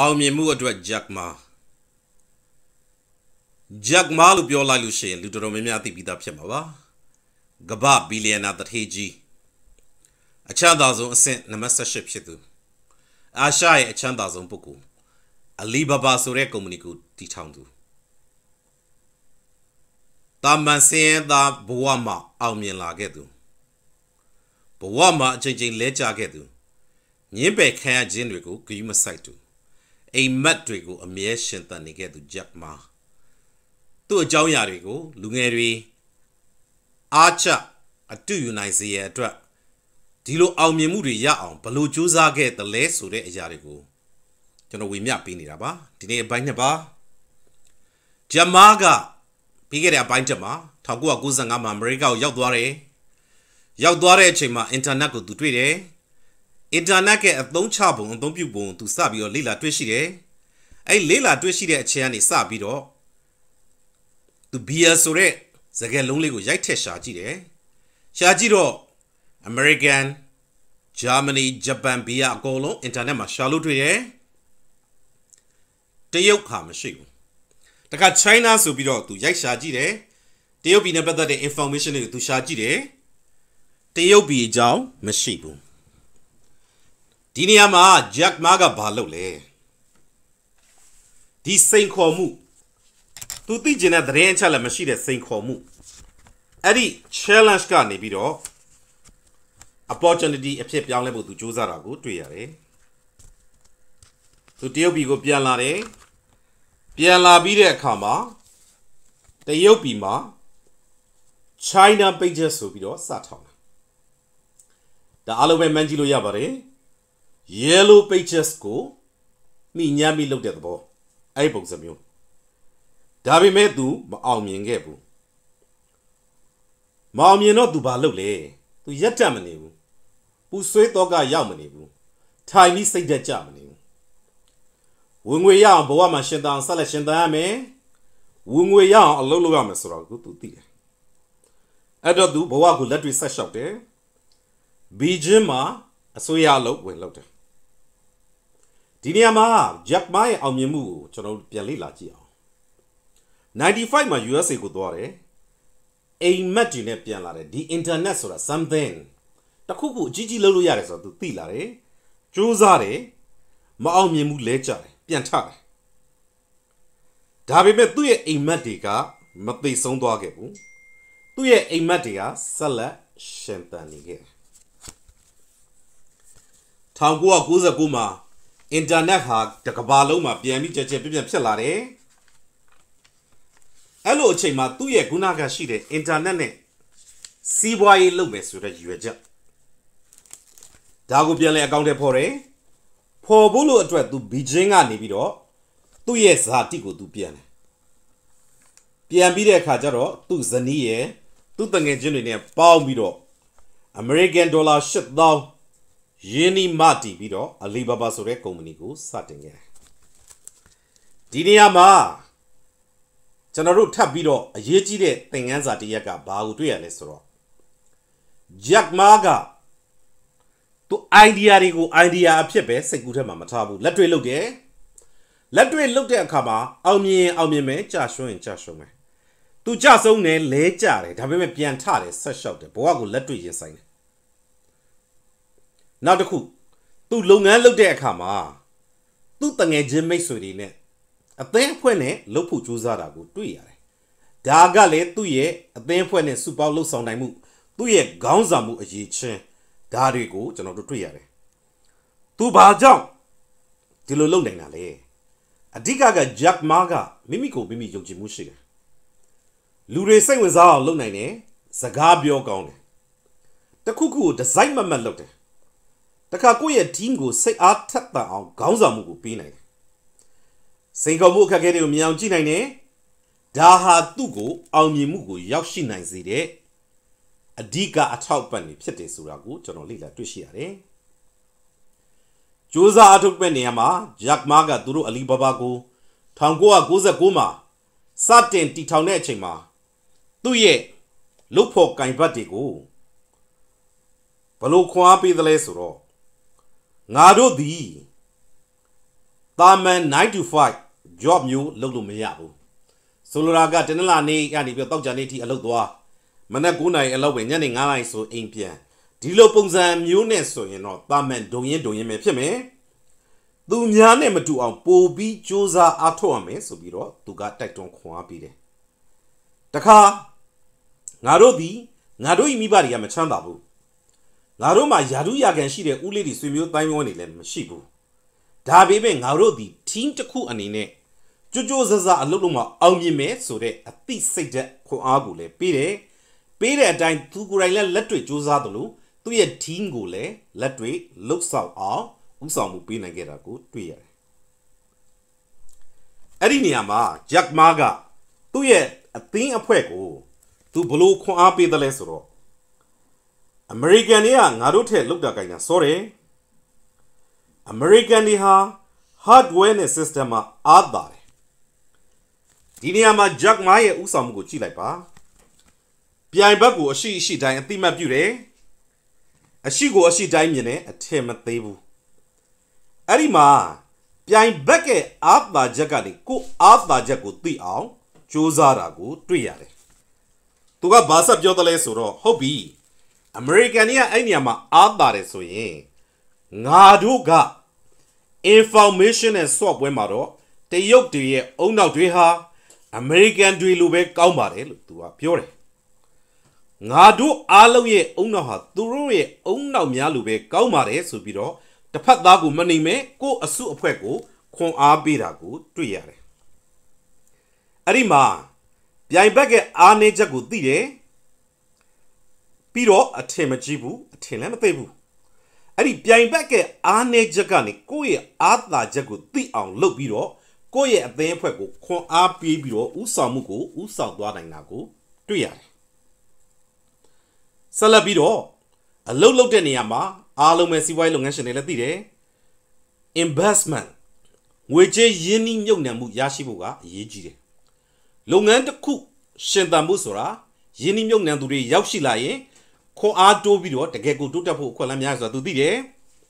အောင်မြင်မှုအတွက် Jack Ma Jack Ma လို့ပြောလိုက်လို့ရှိရင် လူတော်တော်များများသိပြီးသားဖြစ်မှာပါကမ္ဘာဘီလီယံနာတထေးကြီးအချမ်းသာဆုံးအဆင့်နံပါတ်18ဖြစ်သူအာရှရဲ့အချမ်းသာဆုံးပုဂ္ဂိုလ်အလီဘာဘာဆိုတဲ့ကုမ္ပဏီကိုတည်ထောင်သူတာမန်စင်းရဲသားဘဝမှာအောင်မြင်လာခဲ့သူဘဝမှာအချိန်ချင်းလဲကျခဲ့သူညင်းပယ်ခံရခြင်းတွေကိုဂရုမစိုက်သူအိမ်မက်တွေကိုအမြဲရှင်သန်နေခဲ့သူ Jack Ma သူ့အကြောင်းအရာတွေကိုလူငယ်တွေအားချအတူယူနိုင်စေရအတွက်ဒီလိုအောင်မြင်မှုတွေရအောင်ဘလို့ကြိုးစားခဲ့သလဲဆိုတဲ့အရာတွေကိုကျွန်တော်ဝေမျှပေးနေတာပါဒီနေ့အပိုင်းနှစ်ပါဂျမားကပြီးခဲ့တဲ့အပိုင်းချက်မှာ1995မှာအမေရိကကိုရောက်သွားတယ်ရောက်သွားတဲ့အချိန်မှာအင်တာနက်ကိုသူတွေ့တယ်အင်တာနက်ကအသုံးချပုံအသုံးပြုပုံသူစပြီးတော့လေ့လာတွေ့ရှိတယ်။အဲ့လေ့လာတွေ့ရှိတဲ့အချိန်ကနေစပြီးတော့သူ beer ဆိုတဲ့စကားလုံးလေးကိုရိုက်ထက်ရှာကြည့်တယ်။ရှာကြည့်တော့ American Germany Japan beer အကုန်လုံးအင်တာနက်မှာရှာလို့တွေ့တယ်။တရုတ်ခါမရှိဘူး။တခါ China ဆိုပြီးတော့သူရိုက်ရှာကြည့်တယ်။တရုတ်ပြည်နဲ့ပတ်သက်တဲ့ information တွေကိုသူရှာကြည့်တယ်။တရုတ်ပြည်အကြောင်းမရှိဘူးဒီနေရာမှာ Jack Ma ကဘာလုပ်လဲဒီစိန်ခေါ်မှုသူသိကျင်တဲ့သတင်းအချက်လက်မရှိတဲ့စိန်ခေါ်မှုအဲ့ဒီ challenge ကနေပြီးတော့ opportunity အဖြစ်ပြောင်းလဲဖို့သူစူးစမ်းတာကိုတွေ့ရတယ်သူတရုတ်ပြည်ကိုပြန်လာတယ်ပြန်လာ ပြီးတဲ့အခါမှာတရုတ်ပြည်မှာ China Pages ဆိုပြီးတော့စထောင်တာဒါအားလုံးပဲမှန်းကြည့်လို့ရပါတယ် yellow pages ကိုမိညာမိလုပ်တဲ့သဘောအဲ့ပုံစံမျိုးဒါပေမဲ့ तू မအောင်မြင်ခဲ့ဘူးမအောင်မြင်တော့ तू ဘာလုပ်လဲ तू ရက်တက်မနေဘူးပူဆွေးတော့ကရောက်မနေဘူးထိုင်ပြီးစိတ်သက်ကြမနေဘူးဝင်ငွေရအောင်ဘဝမှာရှင်သန်ဆက်လက်ရှင်သန်ရမယ်ဝင်ငွေရအောင်အလုပ်လုပ်ရမယ်ဆိုတော့ तू သိတယ်အဲ့တော့ तू ဘဝကိုလက်တွေဆက်လျှောက်တယ်ဘီဂျင်းမှာအစိုးရအလုပ်ဝင်လုပ်တယ်ဒီနေရာမှာ Jack Ma ရဲ့အောင်မြင်မှုကိုကျွန်တော်တို့ပြန်လေ့လာကြည့်အောင်95မှာ USA ကိုသွားတယ်အိမ်မက်တွေနဲ့ပြန်လာတယ်ဒီ internet ဆိုတာ something တခုခုအကြီးကြီးလုပ်လို့ရတယ်ဆိုတော့ तू သိလာတယ်စူးစားတယ်မအောင်မြင်ဘူးလဲကြတယ်ပြန်ထတယ်ဒါပေမဲ့သူ့ရဲ့အိမ်မက်တွေကမသိဆုံးသွားခဲ့ဘူးသူ့ရဲ့အိမ်မက်တွေကဆက်လက်ရှင်သန်နေခဲ့1999မှာအင်တာနက်ဟာတကဘာလုံးမှာပြန်ပြီးကြက်ကြက်ပြပြဖြစ်လာတယ်အဲ့လိုအချိန်မှာသူ့ရဲ့ခုနကရှိတဲ့အင်တာနက်နဲ့စီးပွားရေးလုပ်မယ်ဆိုတဲ့ရည်ရွယ်ချက်ဒါကိုပြန်လဲအကောင့်ထဲပေါ်တယ်ပေါ်ဖို့လို့အတွက်သူဘီဂျင်းကနေပြီးတော့သူ့ရဲ့ဇာတိကိုသူပြန်တယ်ပြန်ပြီးတဲ့အခါကျတော့သူ့ဇနီးရယ်သူ့တငယ်ချင်းတွေနဲ့ပေါင်းပြီးတော့ American dollar 8000ယင်းဒီမတီပြီးတော့ Alibaba ဆိုတဲ့ကုမ္ပဏီကိုစတင်ခဲ့တယ်။ဒီနေရာမှာကျွန်တော်တို့ထပ်ပြီးတော့အရေးကြီးတဲ့သင်ခန်းစာတစ်ရက်ကဘာကိုတွေ့ရလဲဆိုတော့ Jack Ma ကသူ idea တွေကို idea အဖြစ်ပဲစိတ်ကူးထဲမှာမထားဘူးလက်တွေ့လုပ်တယ်လက်တွေ့လုပ်တဲ့အခါမှာအောင်မြင်အောင်မြင်မယ်ကြာရှုံးရင်ကြာရှုံးမယ်သူကြဆုံးတယ်လဲကြတယ်ဒါပေမဲ့ပြန်ထတယ်ဆက်လျှောက်တယ်ဘဝကိုလက်တွေ့ရင်ဆိုင်တယ်နောက်တစ်ခုသူလုပ်ငန်းလုပ်တဲ့အခါမှာသူ့တငယ်ချင်းမိတ်ဆွေတွေနဲ့အသင်းအဖွဲ့နဲ့လုပ်ဖို့ကြိုးစားတာကိုတွေ့ရတယ်။ဒါကလည်းသူ့ရဲ့အသင်းအဖွဲ့နဲ့စုပေါင်းလှုပ်ဆောင်နိုင်မှု သူ့ရဲ့ခေါင်းဆောင်မှုအရေးချင်းဒါတွေကိုကျွန်တော်တို့တွေ့ရတယ်။သူဘာကြောင့်ဒီလိုလုပ်နိုင်တာလဲ။အဓိကက Jack Ma ကမိမိကိုမိမိယုံကြည်မှုရှိတယ်။လူတွေစိတ်ဝင်စားအောင်လုပ်နိုင်တယ်၊စကားပြောကောင်းတယ်။တခုခုကိုဒီဇိုင်းမမတ်လုပ်တယ်တခါကိုယ့်ရဲ့ team ကိုစိတ်အားထက်သန်အောင်ခေါင်းဆောင်မှုကိုပေးနိုင်တယ်စိန်ခေါ်မှုအခက်အခဲတွေကိုမြင်အောင်ကြည့်နိုင်တယ်ဒါဟာသူ့ကိုအောင်မြင်မှုကိုရောက်ရှိနိုင်စေတဲ့အဓိကအထောက်ပံ့နေဖြစ်တယ်ဆိုတာကိုကျွန်တော်လေ့လာတွေ့ရှိရတယ်ကြိုးစားအထောက်ပံ့နေရမှာဂျက်မားကသူတို့အလီဘာဘာကို1996မှာစတင်တည်ထောင်တဲ့အချိန်မှာသူ့ရဲ့လုတ်ဖို့ကင်ဘတ်တွေကိုဘလို့ခွန်အားပေးသလဲဆိုတော့ငါတို့သည်တာမန်9 to 5 job မျိုးလုပ်လို့မရဘူးဆိုလိုတာကတနင်္လာနေ့ကနေပြီးတော့တောက်ကြနေ့ထိအလုပ်သွားမနက်9နာရီအလုပ်ပဲညနေ9နာရီဆိုအိမ်ပြန်ဒီလိုပုံစံမျိုးနဲ့ဆိုရင်တော့တာမန်ဒုံရင်ဒုံရင်ပဲဖြစ်မယ်သူများနဲ့မတူအောင်ပိုပြီးစူးစမ်းအားထုတ်ရမယ်ဆိုပြီးတော့သူကတိုက်တွန်းခွန်အားပေးတယ်တခါငါတို့ဒီငါတို့ဤမိဘတွေကမချမ်းသာဘူးငါတို့မှာယာရုယာကန်ရှိတဲ့ဦးလေးတွေဆွေမျိုးတိုင်းမျိုးတွေလည်းမရှိဘူးဒါပေမဲ့ငါတို့ဒီ team တစ်ခုအနေနဲ့ကြိုးကြိုးဆဆအလုပ်လုပ်မှအောင်မြင်မယ်ဆိုတဲ့အသိစိတ်ဓာတ်ခွန်အားကိုလည်းပေးတယ်ပေးတဲ့အတိုင်းသူကိုယ်တိုင်လည်းလက်တွေ့စူးစမ်းတယ်လို့သူ့ရဲ့ team ကိုလည်းလက်တွေ့လှုပ်ဆောင်အောင်ဥဆောင်မှုပေးနိုင်ခဲ့တာကိုတွေ့ရတယ်အဲ့ဒီနေရာမှာ Jack Ma ကသူ့ရဲ့အသင်းအဖွဲ့ကိုသူဘလို့ခွန်အားပေးတယ်လဲဆိုတော့အမေရိကန်တွေကငါတို့ထက်လောက်တာကြိုင်တာစောတယ်အမေရိကန်တွေဟာ hardware နဲ့ system မှာအားသာတယ်ဒီနေရာမှာ Jack Ma ရဲ့ဥဆောင်မှုကိုကြည့်လိုက်ပါပြိုင်ဘက်ကိုအရှိအရှိတိုင်းအတိမတ်ပြုတယ်အရှိကိုအရှိတိုင်းမြင်တယ်အထင်မသေးဘူးအဲ့ဒီမှာပြိုင်ဘက်ကအားသာချက်ကနေကိုအားသာချက်ကိုသိအောင်စ조사တာကိုတွေ့ရတယ်သူကဘာဆက်ပြောသလဲဆိုတော့ဟုတ်ပြီအမေရိကန်တွေကအဲ့နေရာမှာအားပါတယ်ဆိုရင်ငါတို့က information နဲ့ software မှာတော့တရုတ်တွေရဲ့အုံနောက်တွေဟာအမေရိကန်တွေလိုပဲကောင်းပါတယ်လို့သူကပြောတယ်ငါတို့အားလုံးရဲ့အုံနောက်ဟာသူတို့ရဲ့အုံနောက်များလိုပဲကောင်းပါတယ်ဆိုပြီးတော့တစ်ဖက်သားကိုမနိုင်မဲ့ကို့အစုအဖွဲ့ကိုခွန်အားပေးတာကိုတွေ့ရတယ်အဲ့ဒီမှာပြိုင်ဘက်ကအားနည်းချက်ကိုသိတယ်ပြီးတော့အထင်မကြီးဘူးအထင်လည်းမသိဘူးအဲ့ဒီပြိုင်ဘက်ကအားနေချက်ကနေကိုယ့်ရဲ့အားသာချက်ကိုသိအောင်လုပ်ပြီးတော့ကိုယ့်ရဲ့အသင်းအဖွဲ့ကိုခွန်အားပေးပြီးတော့ဥဆောင်မှုကိုဥဆောင်သွားနိုင်တာကိုတွေ့ရတယ်ဆက်လက်ပြီးတော့အလုပ်လုပ်တဲ့နေရာမှာအားလုံးပဲစီးပွားရေးလုပ်ငန်းရှင်တွေလည်းသိတယ် investment ငွေကြေးရင်းနှီးမြှုပ်နှံမှုရရှိဖို့ကအရေးကြီးတယ်လုပ်ငန်းတစ်ခုရှင်သန်မှုဆိုတာရင်းနှီးမြှုပ်နှံသူတွေရောက်ရှိလာရင်ခွန်အားတိုးပြီးတော့တကယ်ကိုတိုးတက်ဖို့အခွင့်အလမ်းများဆိုတာသူသိတယ်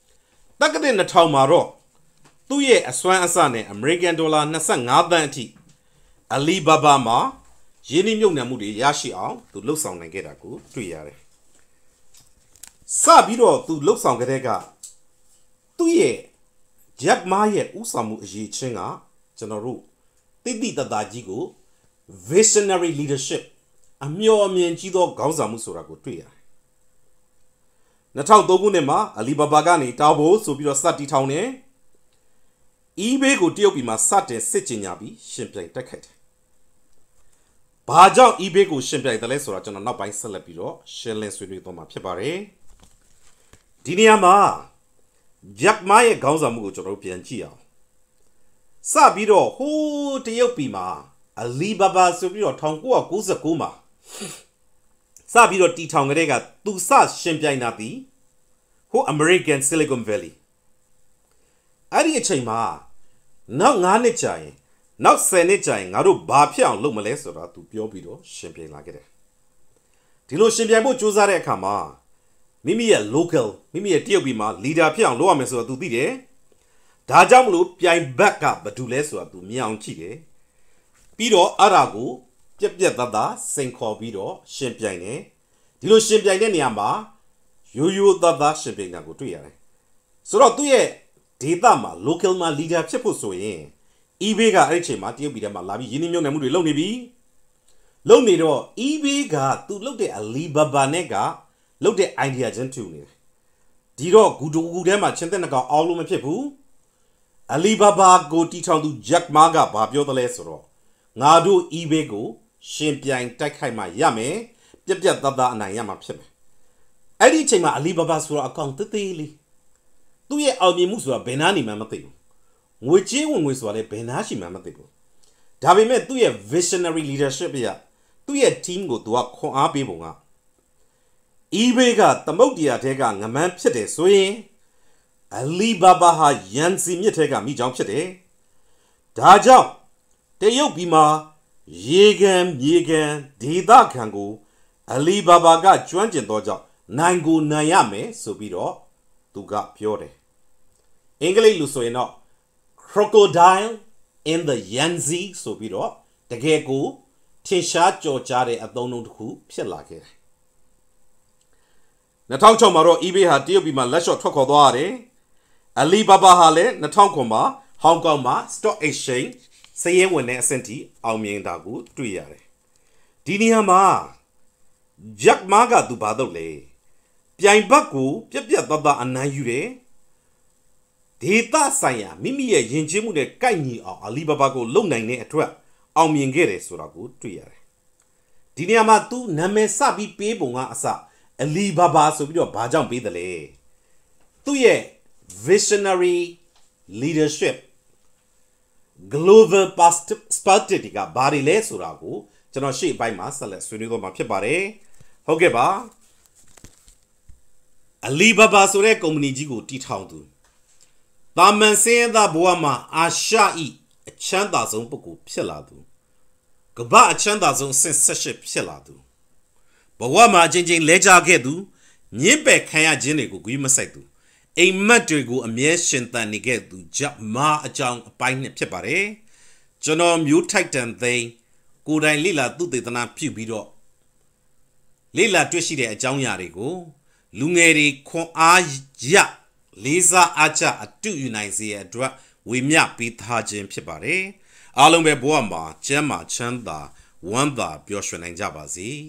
။တက္ကသိုလ်2000မှာတော့သူ့ရဲ့အစွမ်းအစနဲ့ American Dollar 25သန်းအထိ Alibaba မှာရင်းနှီးမြှုပ်နှံမှုတွေရရှိအောင်သူလှုပ်ဆောင်နိုင်ခဲ့တာကိုတွေ့ရတယ်။စပြီးတော့သူလှုပ်ဆောင်ခဲ့တဲ့ကသူ့ရဲ့ Jack Ma ရဲ့ဥဆောင်မှုအရေးချင်းကကျွန်တော်တို့တိတိတသားကြီးကို visionary leadership အမျှော်အမြင်ကြီးသောခေါင်းဆောင်မှုဆိုတာကိုတွေ့ရတယ်2003ခုနှစ်မှာ Alibaba ကနေ Taobao ဆိုပြီးတော့စတီထောင်တယ်။ eBay ကိုတရုတ်ပြည်မှာစတင်စစ်ကျင်ညာပြီးရှင်ပြိုင်တက်ခဲ့တယ်။ဘာကြောင့် eBay ကိုရှင်ပြိုင်တယ်လဲဆိုတာကျွန်တော်နောက်ပိုင်းဆက်လက်ပြီးတော့ရှင်းလင်းဆွေးနွေးသွားမှာဖြစ်ပါတယ်။ဒီနေရာမှာ Jack Ma ရဲ့ခေါင်းဆောင်မှုကိုကျွန်တော်တို့ပြန်ကြည့်အောင်။စပြီးတော့ဟိုးတရုတ်ပြည်မှာ Alibaba ဆိုပြီးတော့1999မှာစပြီးတော့တီထောင်ကလေးကသူစရှင်ပြိုင်တာပြီးဟို American Silicon Valley အဲ့ဒီအချိန်မှာနောက်9နှစ်ကြာရင်နောက်10နှစ်ကြာရင်ငါတို့ဘာဖြစ်အောင်လုပ်မလဲဆိုတာသူပြောပြီးတော့ရှင်ပြိုင်လာခဲ့တယ်ဒီလိုရှင်ပြိုင်ဖို့ကြိုးစားတဲ့အခါမှာမိမိရဲ့ local မိမိရဲ့တရုတ်ပြည်မှာ leader ဖြစ်အောင်လုပ်ရမယ်ဆိုတာသူသိတယ်ဒါကြောင့်မလို့ပြိုင်ဘက်ကဘာတူလဲဆိုတာသူမြင်အောင်ကြည့်တယ်ပြီးတော့အဲ့ဒါကိုပြက်ပြက်သားသားစိန်ခေါ်ပြီးတော့ရှင်ပြိုင်တယ်ဒီလိုရှင်ပြိုင်တဲ့နေရာမှာရိုးရိုးသားသားရှင်ပြိုင်တာကိုတွေ့ရတယ်ဆိုတော့သူ့ရဲ့ဒေသမှာ local မှာ leader ဖြစ်ဖို့ဆိုရင် eBay ကအဲ့ဒီချိန်မှာတရုတ်ပြည်ထဲမှာလာပြီးရင်းနှီးမြှုပ်နှံမှုတွေလုပ်နေပြီလုပ်နေတော့ eBay ကသူလုပ်တဲ့ Alibaba နဲ့ကလုပ်တဲ့ idea ချင်းတူနေတယ်ဒီတော့ဂူတူဂူထဲမှာချင်းသက်နှကောင်အောက်လို့မဖြစ်ဘူး Alibaba ကိုတီထောင်သူ Jack Ma ကဘာပြောသလဲဆိုတော့ငါတို့ eBay ကိုရှင်ပြိုင်တိုက်ခိုက်မှရမယ်ပြက်ပြက်သားသားအနိုင်ရမှာဖြစ်မယ်အဲ့ဒီအချိန်မှာအလီဘာဘာဆိုတာအကောင့်သေးသေးလေးသူ့ရဲ့အောင်မြင်မှုဆိုတာဘယ်နာနေမှမသိဘူးငွေကြေးဝင်ငွေဆိုတာလည်းဘယ်နာရှိမှမသိဘူးဒါပေမဲ့သူ့ရဲ့ visionary leadership ပြသူ့ရဲ့ team ကိုသူကခွန်အားပေးပုံက eBay ကသမုတ်တရားထဲကငမန်းဖြစ်တယ်ဆိုရင်အလီဘာဘာဟာယန်စီမြစ်ထဲကမိချောင်းဖြစ်တယ်ဒါကြောင့်တရုတ်ပြည်မှာရေကန်မြေကန်ဒေသခံကိုအလီဘာဘာကကျွမ်းကျင်သောကြောင့်နိုင်ကိုနိုင်ရမယ်ဆိုပြီးတော့သူကပြောတယ်အင်္ဂလိပ်လိုဆိုရင်တော့ crocodile in the Yangtze ဆိုပြီးတော့တကယ်ကိုထင်ရှားကြော်ကြားတဲ့အသုံးအနှုန်းတစ်ခု ဖြစ်လာခဲ့တယ်2006မှာတော့ eBay ဟာတရုတ်ပြည်မှာလက်လျှော့ထွက်ခေါ်သွားရတယ် Alibaba ဟာလည်း2009မှာဟောင်ကောင်မှာ stock exchange စည်ရင်ဝင်တဲ့အဆင့်ထိအောင်မြင်တာကိုတွေ့ရတယ်ဒီနေရာမှာဂျက်မားကသူဘာတော့လဲပြိုင်ဘက်ကိုပြက်ပြက်သားသားအနိုင်ယူတယ်ဒေတာဆိုင်ရာမိမိရဲ့ယဉ်ကျေးမှုနဲ့ကိုက်ညီအောင်အလီဘာဘာကိုလုံနိုင်တဲ့အတွက်အောင်မြင်ခဲ့တယ်ဆိုတာကိုတွေ့ရတယ်ဒီနေရာမှာ तू နာမည်စပြီးပေးပုံကအစအလီဘာဘာဆိုပြီးတော့ဘာကြောင့်ပေးတယ်လဲသူ့ရဲ့ visionary leadership global perspective ကဘာတွေလဲဆိုတာကိုကျွန်တော်ရှေ့ပိုင်းမှာဆက်လက်ဆွေးနွေးတော့မှာဖြစ်ပါတယ်ဟုတ်ကဲ့ပါ Alibaba ဆိုတဲ့ကုမ္ပဏီကြီးကိုတည်ထောင်သူတာမန်စင်းရဲသားဘဝမှာအာရှဤအချမ်းသာဆုံးပုဂ္ဂိုလ်ဖြစ်လာသူကမ္ဘာအချမ်းသာဆုံးအဆင့်78ဖြစ်လာသူဘဝမှာအချင်းချင်းလဲကြခဲ့သူညှင်းပယ်ခံရခြင်းတွေကိုဂွေးမဆိုင်သူအိမ်မက်တွေကိုအမြဲရှင်သန်နေခဲ့သူကြောင့်မာအကြောင်းအပိုင်းနှစ်ဖြစ်ပါတယ်ကျွန်တော်မျိုးထိုက်တန်သိန်းကိုယ်တိုင်လိလာသူတေသနာပြုပြီးတော့လိလာတွေ့ရှိတဲ့အကြောင်းအရာတွေကို လူငယ်တွေခွန်အားရလေးစားအားကျအတူယူနိုင်စေရအတွက်ဝေမျှပေးထားခြင်းဖြစ်ပါတယ်အားလုံးပဲဘဝမှာကျမ်းမာချမ်းသာဝမ်းသာပျော်ရွှင်နိုင်ကြပါစေ။